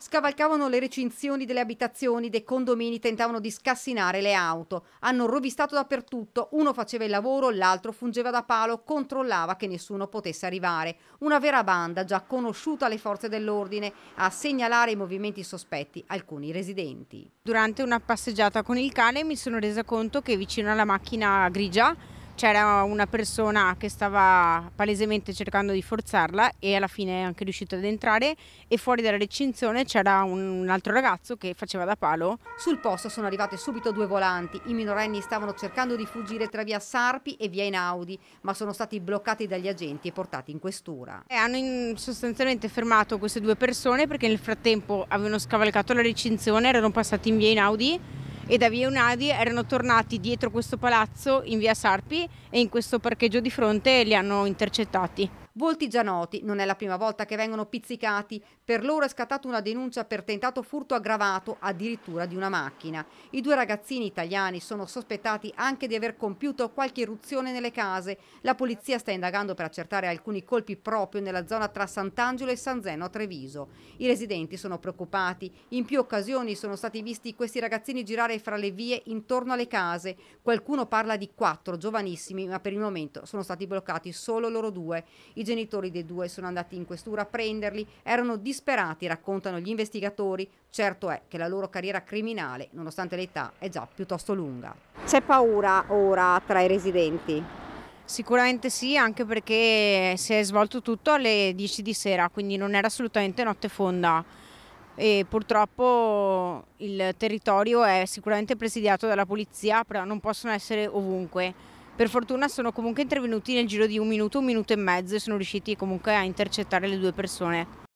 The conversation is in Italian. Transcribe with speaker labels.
Speaker 1: Scavalcavano le recinzioni delle abitazioni, dei condomini, tentavano di scassinare le auto. Hanno rovistato dappertutto, uno faceva il lavoro, l'altro fungeva da palo, controllava che nessuno potesse arrivare. Una vera banda già conosciuta alle forze dell'ordine a segnalare i movimenti sospetti, alcuni residenti. Durante una passeggiata con il cane
Speaker 2: mi sono resa conto che vicino alla macchina grigia c'era una persona che stava palesemente cercando di forzarla e alla fine è anche riuscito ad entrare e fuori dalla
Speaker 1: recinzione c'era un, altro ragazzo che faceva da palo. Sul posto sono arrivate subito due volanti, i minorenni stavano cercando di fuggire tra via Sarpi e via Inaudi ma sono stati bloccati dagli agenti e portati in questura. E
Speaker 2: hanno in, sostanzialmente fermato queste due persone perché nel frattempo avevano scavalcato la recinzione, erano passati in via Inaudi e da via Unadi erano tornati dietro questo palazzo in via Sarpi e in questo parcheggio di fronte li
Speaker 1: hanno intercettati. Volti già noti, non è la prima volta che vengono pizzicati, per loro è scattata una denuncia per tentato furto aggravato addirittura di una macchina. I due ragazzini italiani sono sospettati anche di aver compiuto qualche irruzione nelle case. La polizia sta indagando per accertare alcuni colpi proprio nella zona tra Sant'Angelo e San Zeno a Treviso. I residenti sono preoccupati, in più occasioni sono stati visti questi ragazzini girare fra le vie intorno alle case. Qualcuno parla di quattro giovanissimi, ma per il momento sono stati bloccati solo loro due. I genitori dei due sono andati in questura a prenderli, erano disperati, raccontano gli investigatori. Certo è che la loro carriera criminale, nonostante l'età, è già piuttosto lunga.
Speaker 2: C'è paura ora tra i residenti? Sicuramente sì, anche perché si è svolto tutto alle 10 di sera, quindi non era assolutamente notte fonda. E purtroppo il territorio è sicuramente presidiato dalla polizia, però non possono essere ovunque per fortuna sono comunque intervenuti nel giro di un
Speaker 1: minuto, un minuto e mezzo e sono riusciti comunque a intercettare le due persone.